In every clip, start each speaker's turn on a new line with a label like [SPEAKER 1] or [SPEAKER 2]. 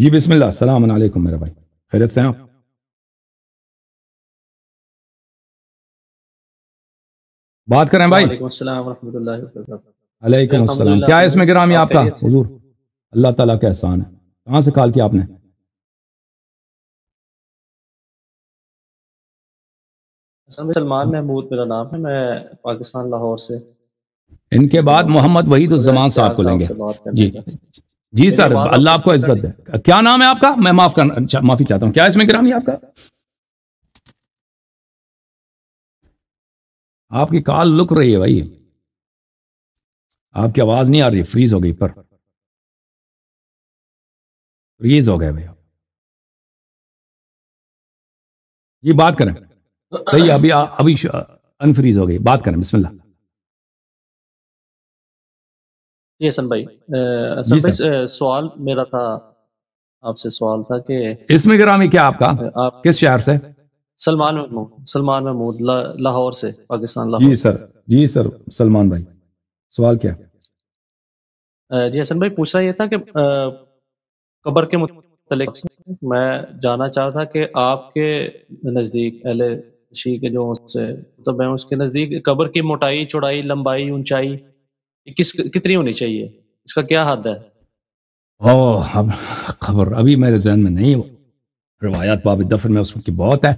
[SPEAKER 1] جی بسم اللہ السلام علیکم میرے بھائی خیریت سے ہیں آپ بات کریں بھائی علیکم السلام کیا ہے اس میں گرامی آپ کا حضور اللہ تعالیٰ کا احسان ہے کہاں سے کال کیا آپ نے سلمان محمود میرا نام ہے میں پاکستان لاہور سے ان کے
[SPEAKER 2] بعد محمد وحید الزمان صاحب کو لیں گے جی جی سر اللہ آپ کو عزت دے
[SPEAKER 1] کیا نام ہے آپ کا میں معاف کرنا اچھا، معافی چاہتا ہوں کیا اس میں گرامی آپ کا آپ کی کال لک رہی ہے بھائی آپ کی آواز نہیں آ رہی فریز ہو گئی پر فریز ہو گئے بھائی جی بات کریں صحیح ابھی ابھی انفریز ہو گئی بات کریں بسم اللہ
[SPEAKER 3] جی حسن بھائی جی سوال میرا تھا کہ سلمان سلمان محمود لاہور سے یہ تھا کہ قبر کے میں چاہ تھا کہ آپ کے نزدیک جو سے تو مطلب میں اس کے نزدیک قبر کی موٹائی چوڑائی لمبائی اونچائی کس کتنی ہونی چاہیے اس کا کیا حد ہے
[SPEAKER 2] او خبر ابھی میرے ذہن میں نہیں روایات باب دفن میں اس کی بہت ہے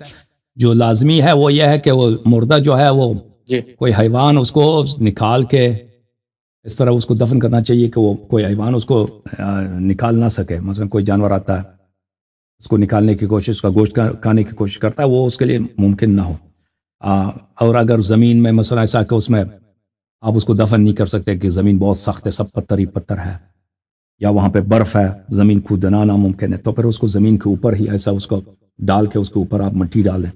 [SPEAKER 2] جو لازمی ہے وہ یہ ہے کہ وہ مردہ جو ہے وہ جی۔ کوئی حیوان اس کو نکال کے اس طرح اس کو دفن کرنا چاہیے کہ وہ کوئی حیوان اس کو نکال نہ سکے مثلا کوئی جانور آتا ہے اس کو نکالنے کی کوشش اس کا گوشت کھانے کی کوشش کرتا ہے وہ اس کے لیے ممکن نہ ہو اور اگر زمین میں مثلا ایسا کہ اس میں آپ اس کو دفن نہیں کر سکتے کہ زمین بہت سخت ہے سب پتھر ہی پتھر ہے یا وہاں پہ برف ہے زمین کودنا ناممکن ہے تو پھر اس کو زمین کے اوپر ہی ایسا اس کو ڈال کے اس کے اوپر آپ مٹی ڈال دیں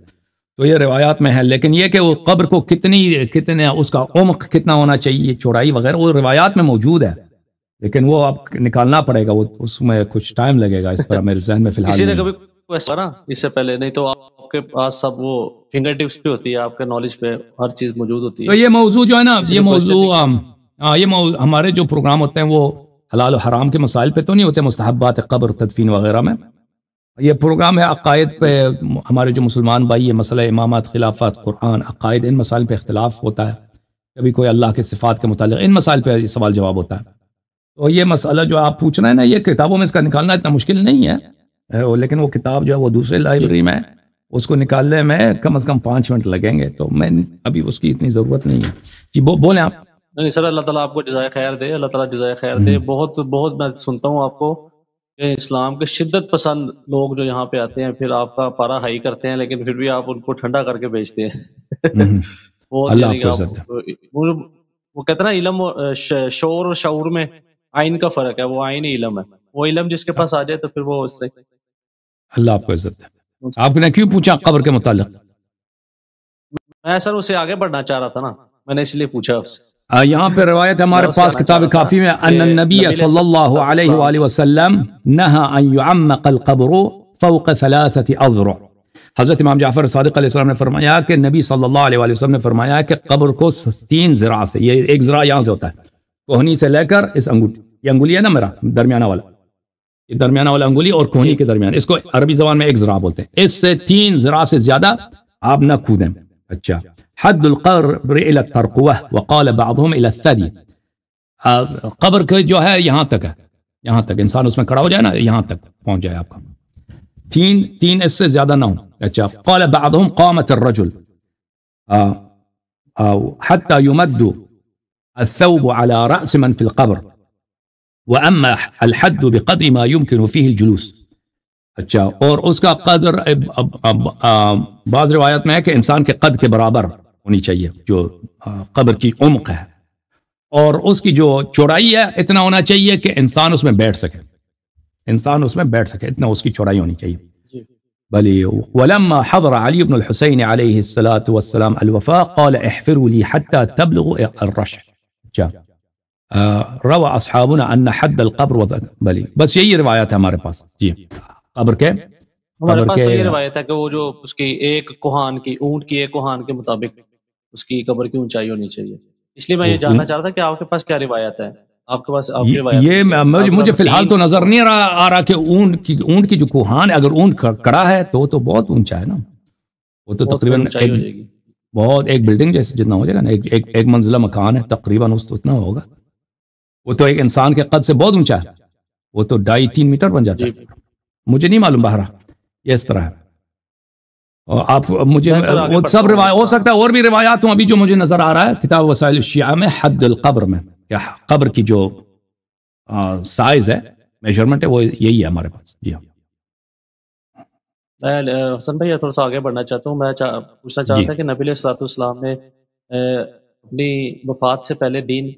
[SPEAKER 2] تو یہ روایات میں ہے لیکن یہ کہ وہ قبر کو کتنی کتنے اس کا عمق کتنا ہونا چاہیے چوڑائی وغیرہ وہ روایات میں موجود ہے لیکن وہ آپ نکالنا پڑے گا وہ اس میں کچھ ٹائم لگے گا اس طرح میرے ذہن میں فی
[SPEAKER 3] الحال اس سے پہلے نہیں تو آپ کے پاس سب وہ فنگر ٹپس پہ پہ ہوتی ہوتی ہے ہے ہے آپ کے نالج ہر چیز موجود تو یہ یہ یہ موضوع موضوع جو
[SPEAKER 2] نا ہاں، ہمارے جو پروگرام ہوتے ہیں وہ حلال و حرام کے مسائل پہ تو نہیں ہوتے مستحبات قبر تدفین وغیرہ میں یہ پروگرام ہے عقائد پہ ہمارے جو مسلمان بھائی یہ مسئلہ امامات خلافات قرآن عقائد ان مسائل پہ اختلاف ہوتا ہے کبھی کوئی اللہ کے صفات کے متعلق ان مسائل پہ یہ سوال جواب ہوتا ہے تو یہ مسئلہ جو آپ پوچھنا ہے نا یہ کتابوں میں اس کا نکالنا اتنا مشکل نہیں ہے لیکن وہ کتاب جو ہے وہ دوسرے لائبریری میں ہے اس کو نکالنے میں کم از کم پانچ منٹ لگیں گے تو میں ابھی اس کی اتنی ضرورت نہیں ہے جی بولیں آپ
[SPEAKER 3] نہیں سر اللہ تعالیٰ آپ کو جزائے خیر دے اللہ تعالیٰ جزائے خیر دے بہت بہت میں سنتا ہوں آپ کو اسلام کے شدت پسند لوگ جو یہاں پہ آتے ہیں پھر آپ کا پارا ہائی کرتے ہیں لیکن پھر بھی آپ ان کو ٹھنڈا کر کے بیچتے ہیں یعنی وہ کہتے ہیں نا علم شور اور شعور میں آئین کا فرق ہے وہ آئین علم ہے وہ علم جس کے ہاں۔ پاس آ جائے تو پھر وہ اس
[SPEAKER 2] اللہ آپ کو عزت دے آپ نے کیوں پوچھا قبر کے متعلق
[SPEAKER 3] میں سر اسے آگے بڑھنا چاہ رہا تھا نا میں نے اس لیے پوچھا آپ سے
[SPEAKER 2] یہاں پہ روایت ہمارے پاس کتاب کافی میں ان النبی صلی اللہ علیہ وآلہ وسلم نہا ان یعمق القبر فوق ثلاثة اذرع حضرت امام جعفر صادق علیہ السلام نے فرمایا کہ نبی صلی اللہ علیہ وآلہ وسلم نے فرمایا کہ قبر کو تین ذرا سے یہ ایک ذرا یہاں سے ہوتا ہے کوہنی سے لے کر اس انگوٹی یہ انگولی ہے نا میرا درمیانہ والا درمیانہ والا انگلی اور کونی کے درمیان اس کو عربی زبان میں ایک ذرا ذرا بولتے ہیں اس اس سے سے تین زیادہ آپ نہ کودیں اچھا حد القبر الی الی وقال بعضهم قبر کے جو ہے ہے یہاں یہاں تک تک انسان میں کھڑا ہو جائے نا یہاں تک پہنچ جائے آپ کا تین تین اس سے زیادہ نہ ہوں اچھا قال بعضهم قامت الرجل حتى يمد الثوب على رأس من في القبر واما الحد بقدر ما یمکن فيه الجلوس اچھا اور اس کا قدر اب اب اب بعض روایت میں ہے کہ انسان کے قد کے برابر ہونی چاہیے جو قبر کی عمق ہے اور اس کی جو چوڑائی ہے اتنا ہونا چاہیے کہ انسان اس میں بیٹھ سکے انسان اس میں بیٹھ سکے اتنا اس کی چوڑائی ہونی چاہیے جی۔ بلی ولما حضر علی بن الحسین علیہ الصلاۃ والسلام الوفاء قال احفروا لي حتى تبلغ الرشح اچھا روا اصحابنا ان حد القبر و بلی بس یہی روایت ہے ہمارے پاس جی قبر کے
[SPEAKER 3] ہمارے پاس یہ روایت ہے کہ وہ جو اس کی ایک کوہان کی اونٹ کی ایک کوہان کے مطابق اس کی قبر کی اونچائی ہونی چاہیے اس لیے میں یہ جاننا چاہ رہا تھا کہ آپ کے پاس کیا روایت ہے یہ مجھے فی الحال تو
[SPEAKER 2] نظر نہیں رہا آ رہا کہ اونٹ کی اونٹ کی جو کوہان ہے اگر اونٹ کڑا ہے تو تو بہت اونچا ہے نا وہ تو تقریباً بہت ایک بلڈنگ جیسے جتنا ہو جائے گا نا ایک منزلہ مکان ہے تقریباً اس اتنا ہوگا وہ تو ایک انسان کے قد سے بہت اونچا ہے وہ تو ڈھائی تین میٹر بن جاتا ہے جی۔ مجھے نہیں معلوم بہرا یہ اس طرح ہے اور بھی روایات ہوں ابھی جو مجھے نظر آ رہا ہے کتاب وسائل الشیعہ میں حد القبر میں قبر کی جو سائز ہے میجرمنٹ ہے وہ یہی ہے ہمارے پاس جی
[SPEAKER 3] ہاں حسن بھائی تھوڑا سا آگے بڑھنا چاہتا ہوں میں پوچھنا چاہتا جی۔ کہ نبی علیہ السلام نے اپنی وفات سے پہلے دین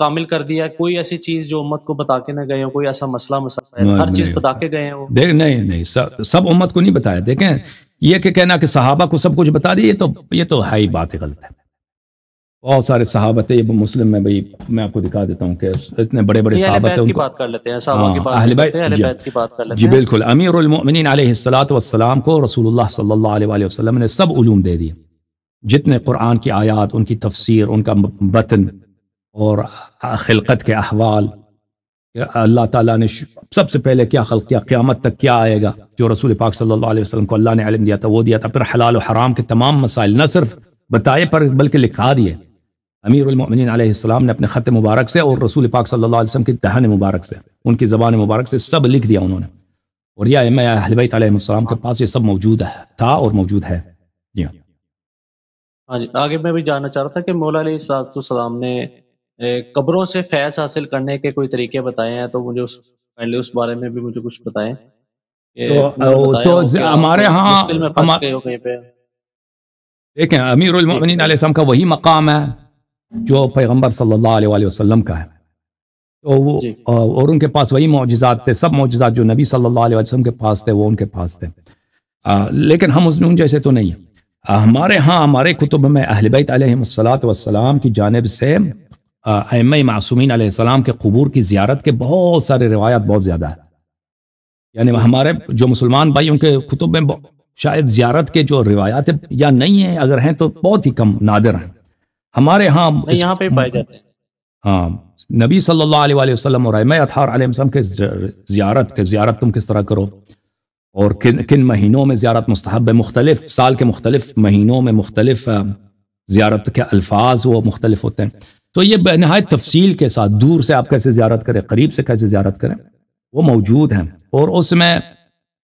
[SPEAKER 3] کامل کر دیا کوئی ایسی چیز جو امت کو بتا کے نہ گئے کوئی ایسا مسئلہ مسئلہ ہر چیز بتا کے گئے
[SPEAKER 2] دیکھ نہیں نہیں سب امت کو نہیں بتایا دیکھیں یہ کہ کہنا کہ صحابہ کو سب کچھ بتا دی یہ تو یہ تو ہے ہی بات غلط ہے بہت سارے صحابت یہ مسلم میں بھائی میں آپ کو دکھا دیتا ہوں کہ اتنے بڑے بڑے صحابت ہیں ان کو بات کر
[SPEAKER 3] لیتے ہیں ہاں، جی, جی، بالکل
[SPEAKER 2] امیر المؤمنین علیہ صلاحت والسلام کو رسول اللہ صلی اللہ علیہ وسلم نے سب علوم دے دیے جتنے قرآن کی آیات ان کی تفسیر ان کا بطن اور خلقت کے احوال اللہ تعالیٰ نے سب سے پہلے کیا خلق کیا قیامت تک کیا آئے گا جو رسول پاک صلی اللہ علیہ وسلم کو اللہ نے علم دیا تھا وہ دیا تھا پھر حلال و حرام کے تمام مسائل نہ صرف بتائے پر بلکہ لکھا دیے امیر المؤمنین علیہ السلام نے اپنے خط مبارک سے اور رسول پاک صلی اللہ علیہ وسلم کی دہن مبارک سے ان کی زبان مبارک سے سب لکھ دیا انہوں نے اور یہ السلام کے پاس یہ سب موجود ہے تھا اور موجود ہے جی ہاں,
[SPEAKER 3] ہاں جی آگے میں بھی جاننا چاہ رہا تھا کہ مولا علیہ السلام نے قبروں سے فیض حاصل کرنے کے کوئی طریقے بتائے ہیں تو مجھے اس پہلے اس بارے میں بھی مجھے کچھ بتائیں تو ہمارے ہاں
[SPEAKER 2] دیکھیں امیر المومنین علیہ السلام کا وہی مقام ہے جو پیغمبر صلی اللہ علیہ وآلہ وسلم کا ہے تو وہ جی۔ اور ان کے پاس وہی معجزات تھے سب معجزات جو نبی صلی اللہ علیہ وسلم کے پاس تھے وہ ان کے پاس تھے لیکن ہم اس نون جیسے تو نہیں ہمارے ہاں ہمارے کتب میں اہل بیت علیہ السلام کی جانب سے ائمہ معصومین علیہ السلام کے قبور کی زیارت کے بہت سارے روایات بہت زیادہ ہیں یعنی ہمارے جو مسلمان بھائی ان کے کتب میں شاید زیارت کے جو روایات ہیں یا نہیں ہیں اگر ہیں تو بہت ہی کم نادر ہیں ہمارے ہاں یہاں پہ جاتے ہیں ہاں نبی صلی اللہ علیہ وآلہ وسلم اور اطہار علیہ وسلم کے زیارت کے زیارت تم کس طرح کرو اور کن کن مہینوں میں زیارت مستحب ہے مختلف سال کے مختلف مہینوں میں مختلف زیارت کے الفاظ وہ مختلف ہوتے ہیں تو یہ نہایت تفصیل کے ساتھ دور سے آپ کیسے زیارت کریں قریب سے کیسے زیارت کریں وہ موجود ہیں اور اس میں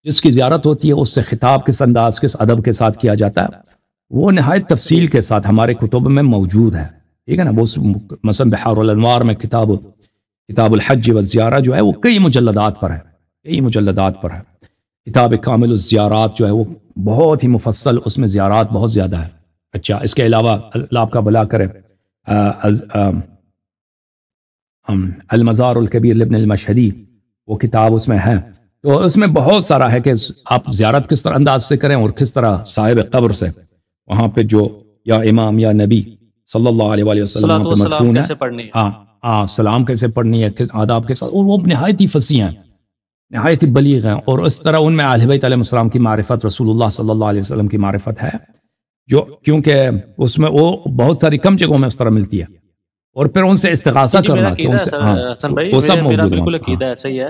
[SPEAKER 2] جس کی زیارت ہوتی ہے اس سے خطاب کس انداز کس ادب کے ساتھ کیا جاتا ہے وہ نہایت تفصیل کے ساتھ ہمارے کتب میں موجود ہے ٹھیک ہے نا بحار الانوار میں کتاب کتاب الحج و زیارہ جو ہے وہ کئی مجلدات پر ہیں کئی مجلدات پر ہیں کتاب کامل الزیارات جو ہے وہ بہت ہی مفصل اس میں زیارات بہت زیادہ ہے اچھا اس کے علاوہ اللہ آپ کا بلا کرے المزار القبیر المشہدی وہ کتاب اس میں ہے تو اس میں بہت سارا ہے کہ آپ زیارت کس طرح انداز سے کریں اور کس طرح صاحب قبر سے وہاں پہ جو یا امام یا نبی صلی اللہ علیہ وآلہ وسلم ہے ہاں، ہاں، سلام کیسے پڑھنی ہے آداب کے ساتھ اور وہ نہایت ہی فصیح ہیں نہایت ہی بلیغ ہیں اور اس طرح ان میں علیہ السلام کی معرفت رسول اللہ صلی اللہ علیہ وسلم کی معرفت ہے جو کیونکہ اس میں وہ بہت ساری کم جگہوں میں اس طرح ملتی ہے اور پھر ان سے استغاثہ جی، جی، کرنا ہاں، وہ سب میرا بالکل
[SPEAKER 3] عقیدہ ہاں۔ ایسا ہی ہے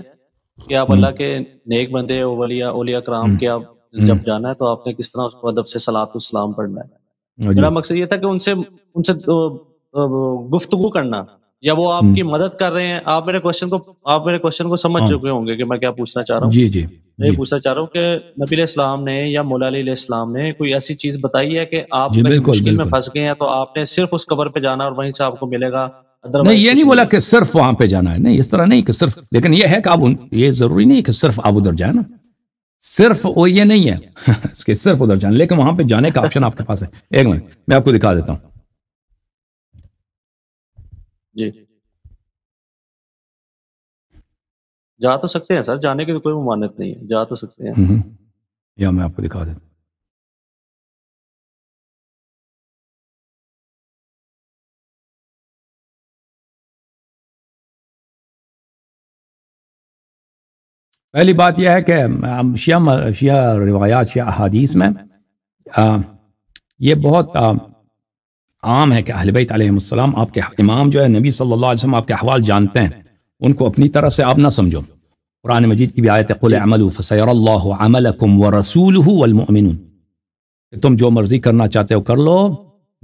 [SPEAKER 3] کہ آپ اللہ کے نیک بندے اولیاء اولیاء کرام کے آپ جب جانا ہے تو آپ نے کس طرح اس کو ادب سے و سلام پڑھنا ہے ہاں جی۔ میرا مقصد یہ تھا کہ ان سے ان سے گفتگو کرنا یا وہ آپ کی مدد کر رہے ہیں آپ میرے کوشچن کو آپ میرے کوشچن کو سمجھ چکے ہوں گے کہ میں کیا پوچھنا چاہ رہا ہوں جی جی میں یہ جی۔ پوچھنا چاہ رہا ہوں کہ نبی علیہ السلام نے یا مولا علیہ السلام نے کوئی ایسی چیز بتائی ہے کہ آپ جی، مشکل میں پھنس گئے ہیں تو آپ نے صرف اس قبر پہ جانا اور وہیں سے آپ کو ملے گا نہیں یہ نہیں بولا
[SPEAKER 2] کہ صرف وہاں پہ جانا ہے نہیں اس طرح نہیں کہ صرف لیکن یہ ہے کہ آپ یہ ضروری نہیں کہ صرف آپ ادھر جائیں نا صرف وہ یہ نہیں ہے کہ صرف ادھر جانا لیکن وہاں پہ جانے کا آپشن آپ کے پاس ہے
[SPEAKER 1] ایک منٹ میں آپ کو دکھا دیتا ہوں جی جا تو سکتے ہیں سر جانے کی تو کوئی ممانت نہیں ہے جا تو سکتے ہیں یا میں آپ کو دکھا دیتا پہلی بات یہ ہے کہ شیعہ شیعہ روایات شیعہ احادیث میں یہ
[SPEAKER 2] بہت عام ہے کہ اہل بیت علیہ السلام آپ کے امام جو ہے نبی صلی اللہ علیہ وسلم آپ کے احوال جانتے ہیں ان کو اپنی طرف سے آپ نہ سمجھو قرآن مجید کی بھی آیت کہ تم جو مرضی کرنا چاہتے ہو کر لو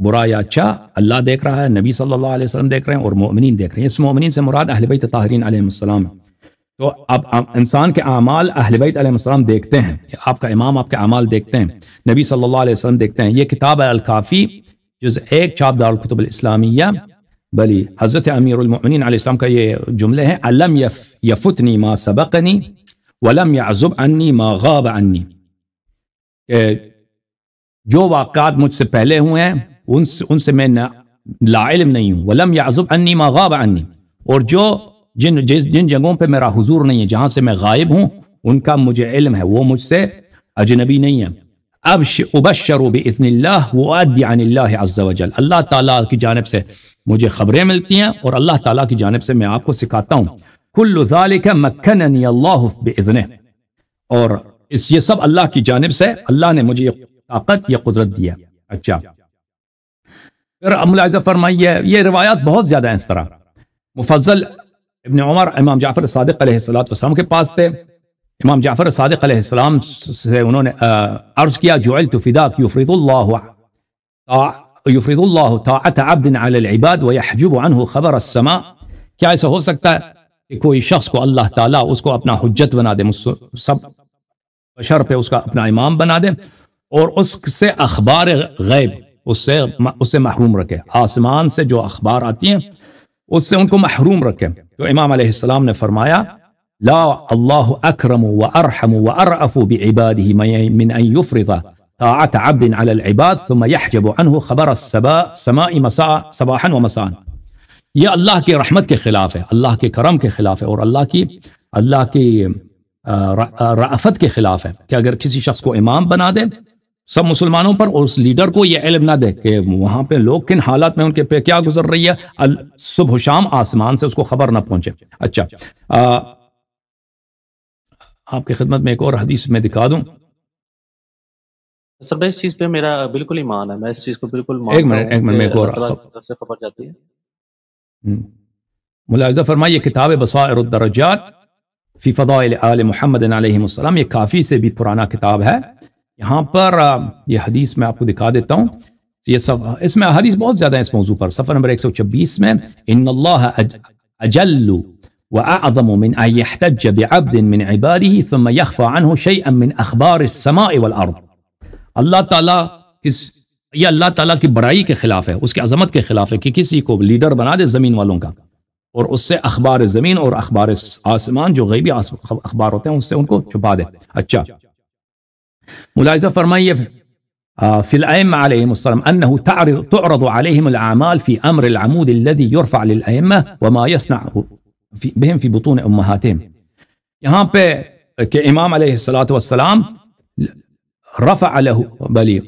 [SPEAKER 2] برا یا اچھا اللہ دیکھ رہا ہے نبی صلی اللہ علیہ وسلم دیکھ رہے ہیں اور مومنین دیکھ رہے ہیں اس مومنین سے مراد اہل بیت طاہرین علیہ السلام تو اب انسان کے اعمال اہل بیت علیہ السلام دیکھتے ہیں آپ کا امام آپ کے اعمال دیکھتے ہیں نبی صلی اللہ علیہ وسلم دیکھتے ہیں یہ کتاب ہے الکافی ایک چاپ الاسلامیہ بلی حضرت امیر المؤمنین علیہ السلام کا یہ جملے ہیں علم یفتنی ما ما سبقنی ولم یعزب غاب جو واقعات مجھ سے پہلے ہوئے ہیں ان سے ان سے میں لا علم نہیں ہوں ولم یعزب ما غاب اور جو جن جن جگہوں پہ میرا حضور نہیں ہے جہاں سے میں غائب ہوں ان کا مجھے علم ہے وہ مجھ سے اجنبی نہیں ہے اب ابشرو بے اطن اللہ و عن اللہ عز و جل اللہ تعالیٰ کی جانب سے مجھے خبریں ملتی ہیں اور اللہ تعالیٰ کی جانب سے میں آپ کو سکھاتا ہوں کل ذالک مکھن اللہ بے اور اس یہ سب اللہ کی جانب سے اللہ نے مجھے یہ طاقت یا قدرت دیا اچھا پھر ملاحظہ فرمائیے یہ روایات بہت زیادہ ہیں اس طرح مفضل ابن عمر امام جعفر صادق علیہ السلام کے پاس تھے امام جعفر صادق علیہ السلام سے انہوں نے عرض کیا جعلت فداک یفرض یفرض اللہ اللہ طاعت عبد علی العباد ویحجب عنہ خبر السماء کیا ایسا ہو سکتا ہے کہ کوئی شخص کو اللہ تعالیٰ اس کو اپنا حجت بنا دے سب بشر پہ اس کا اپنا امام بنا دے اور اس سے اخبار غیب اس سے اس سے محروم رکھے آسمان سے جو اخبار آتی ہیں اس سے ان کو محروم رکھے تو امام علیہ السلام نے فرمایا لا الله اكرم وارحم وارعف بعباده من ان يفرض طاعة عبد على العباد ثم يحجب عنه خبر السباء سماء مساء صباحا ومساء یہ اللہ کی رحمت کے خلاف ہے اللہ کے کرم کے خلاف ہے اور اللہ کی اللہ کی رعفت کے خلاف ہے کہ اگر کسی شخص کو امام بنا دے سب مسلمانوں پر اور اس لیڈر کو یہ علم نہ دے کہ وہاں پہ لوگ کن حالات میں ان کے پہ کیا گزر رہی ہے صبح و شام آسمان سے اس کو خبر نہ پہنچے اچھا آپ کی خدمت میں ایک اور حدیث میں دکھا دوں
[SPEAKER 3] سب اس چیز پہ میرا بالکل ایمان ہے میں اس چیز کو بالکل ایک منٹ ایک منٹ میں ایک اور خبر جاتی ہے
[SPEAKER 2] ملاحظہ فرمائیے کتاب بصائر الدرجات فی فضائل آل محمد علیہ السلام یہ کافی سے بھی پرانا کتاب ہے یہاں پر یہ حدیث میں آپ کو دکھا دیتا ہوں یہ سب اس میں حدیث بہت زیادہ ہیں اس موضوع پر صفحہ نمبر 126 میں ان اللہ اجلو واعظم من ان يحتج بعبد من عباده ثم يخفى عنه شيئا من اخبار السماء والارض اللہ تعالیٰ یہ الله تعالى کی برائی کے خلاف ہے اس کی عظمت کے خلاف ہے کہ کسی کو لیڈر بنا دے زمین والوں کا اور اس سے اخبار زمین اور اخبار آسمان جو غیبی اخبار ہوتے ہیں اس سے ان کو چھپا دے اچھا ملاحظہ فرمائیے فی الائم علیہم السلام انہ تعرض عليهم الأعمال في امر العمود الذي يرفع للأئمة وما يصنعه بہم فی بطون امہاتہم یہاں پہ کہ امام علیہ السلام رفع لہو بلی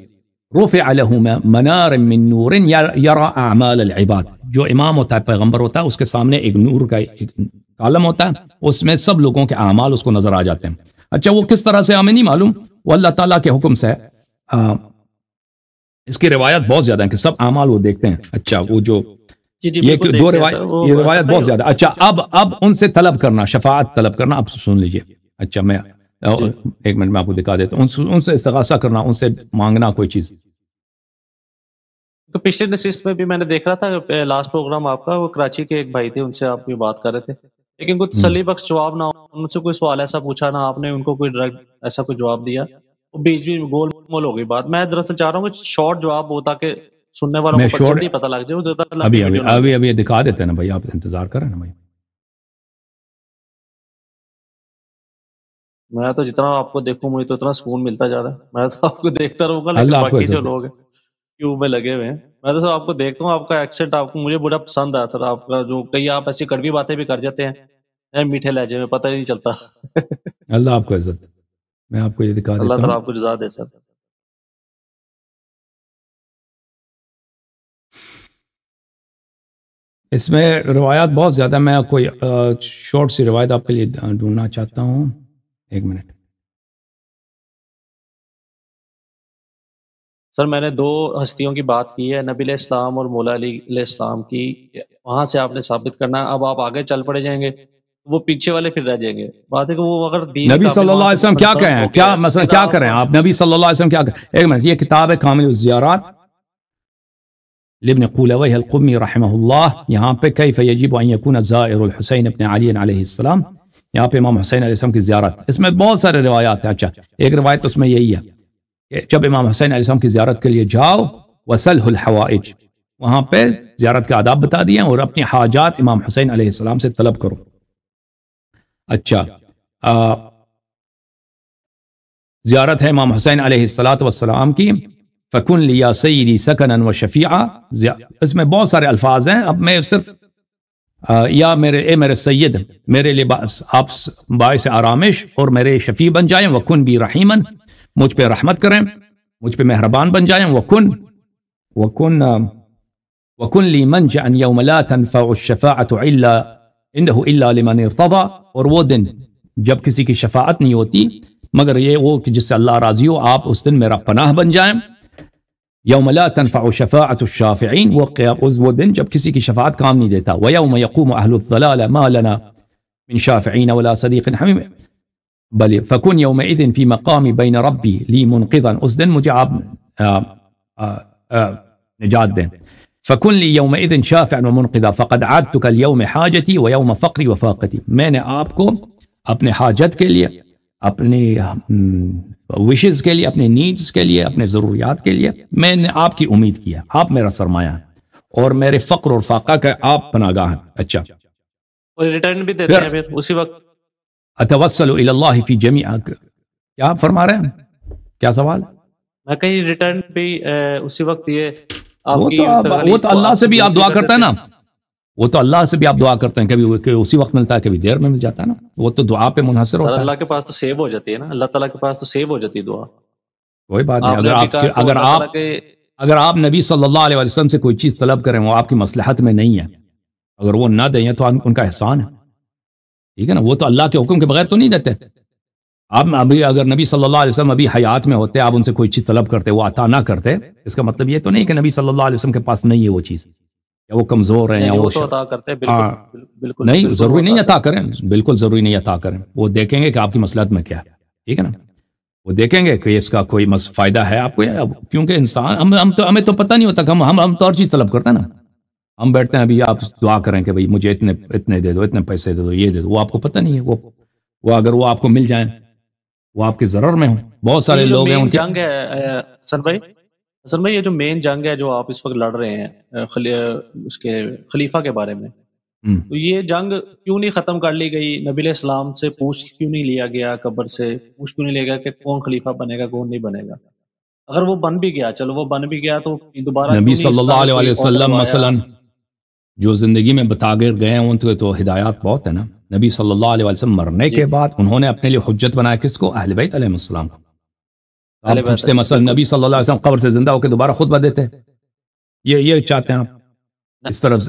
[SPEAKER 2] رفع لہو منار من نور یرا اعمال العباد جو امام ہوتا ہے پیغمبر ہوتا ہے اس کے سامنے ایک نور کا کالم ہوتا ہے اس میں سب لوگوں کے اعمال اس کو نظر آ جاتے ہیں اچھا وہ کس طرح سے ہمیں نہیں معلوم وہ اللہ تعالیٰ کے حکم سے اس کی روایت بہت زیادہ ہیں کہ سب اعمال وہ دیکھتے ہیں اچھا وہ جو جی جی دو روایت یہ روایت بہت زیادہ اچھا جی، جی۔ اب اب ان سے طلب کرنا شفاعت طلب کرنا آپ سن لیجئے اچھا میں جی۔ ایک منٹ میں آپ کو دکھا دیتا ہوں ان سے استغاثہ کرنا ان سے مانگنا کوئی چیز
[SPEAKER 3] پچھلے نصیص میں بھی میں نے دیکھ رہا تھا لاسٹ پروگرام آپ کا وہ کراچی کے ایک بھائی تھے ان سے آپ بھی بات کر رہے تھے لیکن کوئی تسلی بخش جواب نہ ان سے کوئی سوال ایسا پوچھا نہ آپ نے ان کو کوئی ڈرگ ایسا کوئی جواب دیا بیچ بیچ گول مول ہو گئی بات میں دراصل چاہ رہا ہوں کہ شارٹ جواب ہو
[SPEAKER 1] تاکہ سننے والوں کو جلدی پتہ لگ جائے ابھی ابھی ابھی ابھی دکھا دیتے ہیں نا بھائی آپ انتظار کریں نا بھائی میں تو جتنا آپ کو دیکھوں مجھے تو اتنا سکون ملتا جا رہا ہے میں تو آپ کو دیکھتا رہوں گا لیکن باقی جو لوگ ہیں کیوں
[SPEAKER 3] میں لگے ہوئے ہیں میں تو آپ کو دیکھتا ہوں آپ کا ایکسنٹ آپ کو مجھے بڑا پسند آیا تھا آپ کا جو کئی آپ ایسی کڑوی باتیں بھی کر جاتے ہیں میٹھے لہجے میں پتہ ہی نہیں چلتا
[SPEAKER 1] اللہ آپ کو عزت میں آپ کو یہ دکھا دیتا ہوں اللہ تعالیٰ آپ کو جزا دے سر اس میں روایات بہت زیادہ میں کوئی شارٹ سی روایت آپ کے لیے ڈھونڈنا چاہتا ہوں ایک منٹ سر میں نے دو ہستیوں کی بات کی ہے نبی علیہ السلام اور مولا علی علیہ السلام کی وہاں سے آپ نے ثابت کرنا ہے اب
[SPEAKER 3] آپ آگے چل پڑے جائیں گے وہ پیچھے والے پھر رہ جائیں گے بات ہے کہ وہ اگر دین نبی صلی اللہ علیہ وسلم کیا کہیں کیا کیا کریں
[SPEAKER 2] آپ نبی صلی اللہ علیہ ایک منٹ یہ کتاب ہے کامل الزیارات لابن قولویہ القمی رحمہ اللہ یہاں پہ کیف ان یکون زائر الحسین ابن علی علیہ السلام یہاں پہ امام حسین علیہ السلام کی زیارت اس میں بہت سارے روایات ہیں اچھا ایک روایت اس میں یہی ہے کہ جب امام حسین علیہ السلام کی زیارت کے لیے جاؤ وسلح الحوائج وہاں پہ زیارت کے آداب بتا دیا اور اپنی حاجات امام حسین علیہ السلام سے طلب کرو اچھا زیارت ہے امام حسین علیہ السلام کی فکن لیا سیدی سکن و شفیع اس میں بہت سارے الفاظ ہیں اب میں صرف یا میرے اے میرے سید میرے آپ باعث آرامش اور میرے شفیع بن جائیں وکن بھی رحیمن مجھ پہ رحمت کریں مجھ پہ مہربان بن جائیں وکن وکن وکن لی یوم لا تنفع الشفاعت لمن اور وہ دن جب کسی کی شفاعت نہیں ہوتی مگر یہ وہ کہ جس سے اللہ راضی ہو آپ اس دن میرا پناہ بن جائیں يوم لا تنفع شفاعة الشافعين وقع عزو جب किसी की شفاعت काम ويوم يقوم أهل الضلال ما لنا من شافعين ولا صديق حميم بل فكن يومئذ في مقامي بين ربي لي منقذا أزد مجعب آه، آه، آه، نجاد آپ فكن لي يومئذ شافعا ومنقذا فقد عدتك اليوم حاجتي ويوم فقري وفاقتي من أبكم أبني حاجتك اليوم اپنے وشز کے لیے اپنے نیڈز کے لیے اپنے ضروریات کے لیے میں نے آپ کی امید کیا آپ میرا سرمایہ ہیں اور میرے فقر اور فاقہ کا آپ پناہ گاہ ہیں اچھا اچھا اللہ فی جمیع کیا آپ فرما رہے ہیں کیا سوال
[SPEAKER 3] میں کہیں ریٹرن بھی اسی وقت یہ وہ تو اللہ سے بھی آپ دعا کرتا ہے نا
[SPEAKER 2] وہ تو اللہ سے بھی آپ دعا کرتے ہیں کبھی اسی وقت ملتا ہے کبھی دیر میں مل جاتا ہے نا وہ تو دعا پہ منحصر ہوتا ہے اللہ
[SPEAKER 3] کے پاس تو سیو ہو جاتی ہے نا اللہ تعالیٰ کے پاس تو سیو ہو جاتی ہے دعا
[SPEAKER 2] کوئی بات نہیں اگر آپ اگر آپ اگر آپ نبی صلی اللہ علیہ وسلم سے کوئی چیز طلب کریں وہ آپ کی مصلحت میں نہیں ہے اگر وہ نہ دیں تو ان کا احسان ہے ٹھیک ہے نا وہ تو اللہ کے حکم کے بغیر تو نہیں دیتے آپ ابھی اگر نبی صلی اللہ علیہ وسلم ابھی حیات میں ہوتے آپ ان سے کوئی چیز طلب کرتے وہ عطا نہ کرتے اس کا مطلب یہ تو نہیں کہ نبی صلی اللہ علیہ وسلم کے پاس نہیں ہے وہ چیز یا وہ کمزور ہیں یعنی یا وہ عطا ہیں بالکل
[SPEAKER 1] ہاں۔ نہیں ضروری نہیں عطا
[SPEAKER 2] کریں بالکل ضروری نہیں عطا کریں وہ دیکھیں گے کہ آپ کی مسئلہت میں کیا ہے ٹھیک ہے نا وہ دیکھیں گے کہ اس کا کوئی فائدہ ہے آپ کو یا کیونکہ انسان ہمیں ہم تو ہمیں تو پتہ نہیں ہوتا کہ ہم ہم تو اور چیز طلب کرتے ہیں نا ہم بیٹھتے ہیں ابھی آپ دعا کریں کہ بھائی مجھے اتنے اتنے دے دو اتنے پیسے دے دو یہ دے دو وہ آپ کو پتہ نہیں ہے وہ اگر وہ آپ کو مل جائیں وہ آپ کے ضرور میں ہوں بہت سارے لوگ ہیں ان
[SPEAKER 3] جنگ ہے بھائی اصل میں یہ جو مین جنگ ہے جو آپ اس وقت لڑ رہے ہیں اس کے خلیفہ کے بارے میں تو یہ جنگ کیوں نہیں ختم کر لی گئی نبی علیہ السلام سے پوچھ کیوں نہیں لیا گیا قبر سے پوچھ کیوں نہیں لیا گیا کہ کون خلیفہ بنے گا کون نہیں بنے گا اگر وہ بن بھی گیا چلو وہ بن بھی گیا تو دوبارہ نبی صلی اللہ علیہ وسلم مثلا
[SPEAKER 2] جو زندگی میں گر گئے ہیں ان تو ہدایات بہت ہے نا نبی صلی اللہ علیہ وسلم مرنے جی۔ کے بعد انہوں نے اپنے لیے حجت بنایا کس کو اہل بیت علیہ السلام کو پوچھتے مثلا نبی صلی اللہ علیہ وسلم قبر سے زندہ ہو کے دوبارہ خطبہ دیتے ہیں یہ یہ چاہتے ہیں آپ اس طرف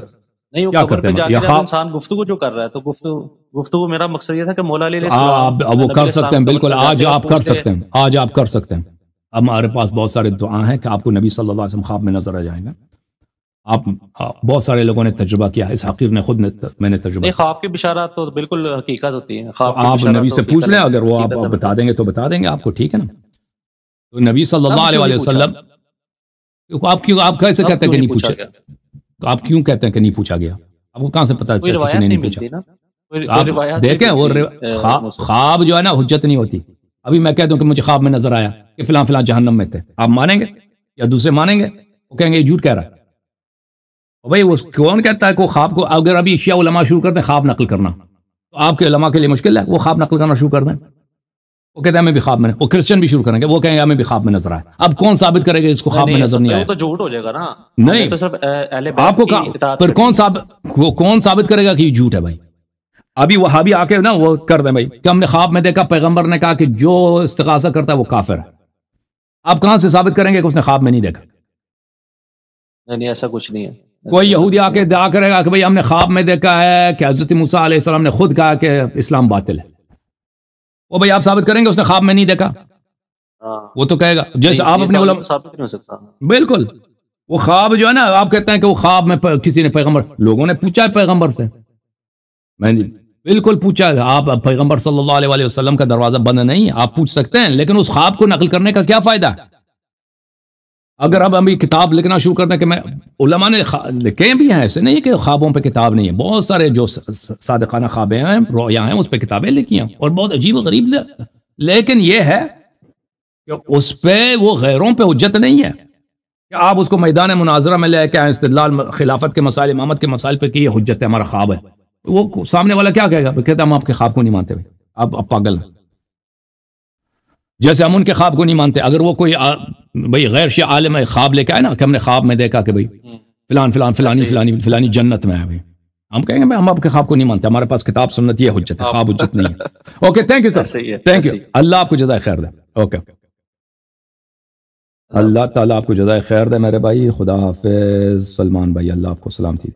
[SPEAKER 2] کیا کرتے ہیں انسان
[SPEAKER 3] گفتگو جو کر رہا ہے تو گفتگو میرا مقصد یہ تھا کہ مولا علیہ السلام آپ وہ کر سکتے ہیں بالکل آج آپ کر سکتے ہیں
[SPEAKER 2] آج آپ کر سکتے ہیں اب ہمارے پاس بہت سارے دعا ہیں کہ آپ کو نبی صلی اللہ علیہ وسلم خواب میں نظر آ جائیں گا آپ بہت سارے لوگوں نے تجربہ کیا اس حقیق نے خود نے میں نے تجربہ
[SPEAKER 3] خواب کی بشارات تو بالکل حقیقت ہوتی ہے آپ نبی سے پوچھ لیں اگر وہ آپ بتا
[SPEAKER 2] دیں گے تو بتا دیں گے آپ کو ٹھیک ہے نا تو نبی صلی اللہ علیہ وسلم آپ آپ کیوں کیسے کہتے ہیں کہ نہیں
[SPEAKER 1] پوچھا
[SPEAKER 2] آپ کیوں کہتے ہیں کہ نہیں پوچھا گیا آپ کو کہاں سے پتا چلا کسی نے نہیں
[SPEAKER 1] پوچھا دیکھیں وہ خواب
[SPEAKER 2] جو ہے نا حجت نہیں ہوتی ابھی میں دوں کہ مجھے خواب میں نظر آیا کہ فلاں فلاں جہنم میں تھے آپ مانیں گے یا دوسرے مانیں گے وہ کہیں گے یہ جھوٹ کہہ رہا ہے بھائی وہ کون کہتا ہے وہ خواب کو اگر ابھی شیعہ علماء شروع کر دیں خواب نقل کرنا تو آپ کے علماء کے لیے مشکل ہے وہ خواب نقل کرنا شروع کر دیں وہ کہتے ہیں ہمیں بھی خواب میں وہ کرسچن بھی شروع کریں گے وہ کہیں گے ہمیں بھی خواب میں نظر آئے اب کون ثابت کرے گا اس کو خواب میں نظر نہیں آئے
[SPEAKER 3] تو جھوٹ ہو جائے گا نا نہیں تو صرف اہل آپ کو کہا پھر کون
[SPEAKER 2] ثابت وہ کون ثابت کرے گا کہ یہ جھوٹ ہے بھائی ابھی وہابی آ کے نا وہ کر دیں بھائی کہ ہم نے خواب میں دیکھا پیغمبر نے کہا کہ جو استغاثہ کرتا ہے وہ کافر ہے آپ کہاں سے ثابت کریں گے کہ اس نے خواب میں نہیں دیکھا
[SPEAKER 3] نہیں ایسا کچھ نہیں ہے
[SPEAKER 2] کوئی یہودی آ کے دعا کرے گا کہ بھائی ہم نے خواب میں دیکھا ہے کہ حضرت موسیٰ علیہ السلام نے خود کہا کہ اسلام باطل ہے وہ بھائی آپ ثابت کریں گے اس نے خواب میں نہیں دیکھا ہاں۔ وہ تو کہے گا جیسے آپ اپنے بالکل وہ خواب جو ہے نا آپ کہتے ہیں کہ وہ خواب میں کسی نے پیغمبر لوگوں نے پوچھا ہے پیغمبر سے میں جی، بالکل پوچھا ہے آپ پیغمبر صلی اللہ علیہ وسلم کا دروازہ بند نہیں آپ پوچھ سکتے ہیں لیکن اس خواب کو نقل کرنے کا کیا فائدہ ہے اگر اب ہم یہ کتاب لکھنا شروع ہیں کہ میں علماء نے لکھے بھی ہیں ایسے نہیں کہ خوابوں پہ کتاب نہیں ہے بہت سارے جو صادقانہ خوابیں ہیں رویا ہیں اس پہ کتابیں لکھی ہیں اور بہت عجیب و غریب لیکن یہ ہے کہ اس پہ وہ غیروں پہ حجت نہیں ہے کہ آپ اس کو میدان مناظرہ میں لے کے استدلال خلافت کے مسائل امامت کے مسائل پہ کہ یہ حجت ہے ہمارا خواب ہے وہ سامنے والا کیا کہے گا کہتے ہم آپ کے خواب کو نہیں مانتے آپ اب پاگل ہیں جیسے ہم ان کے خواب کو نہیں مانتے اگر وہ کوئی بھائی غیر شی عالم ہے خواب لے کے آئے نا کہ ہم نے خواب میں دیکھا کہ بھائی فلان فلان فلانی اچھا، فلانی فلانی جنت میں ہے بھائی ہم کہیں گے میں ہم آپ کے خواب کو نہیں مانتے ہمارے پاس کتاب سنت یہ حجت ہے ہاں، خواب حجت نہیں ہے okay thank you sir thank you اللہ آپ کو جزائے
[SPEAKER 1] خیر دے اوکے اللہ تعالیٰ آپ کو جزائے خیر دے میرے بھائی خدا حافظ سلمان بھائی اللہ آپ کو سلام تھی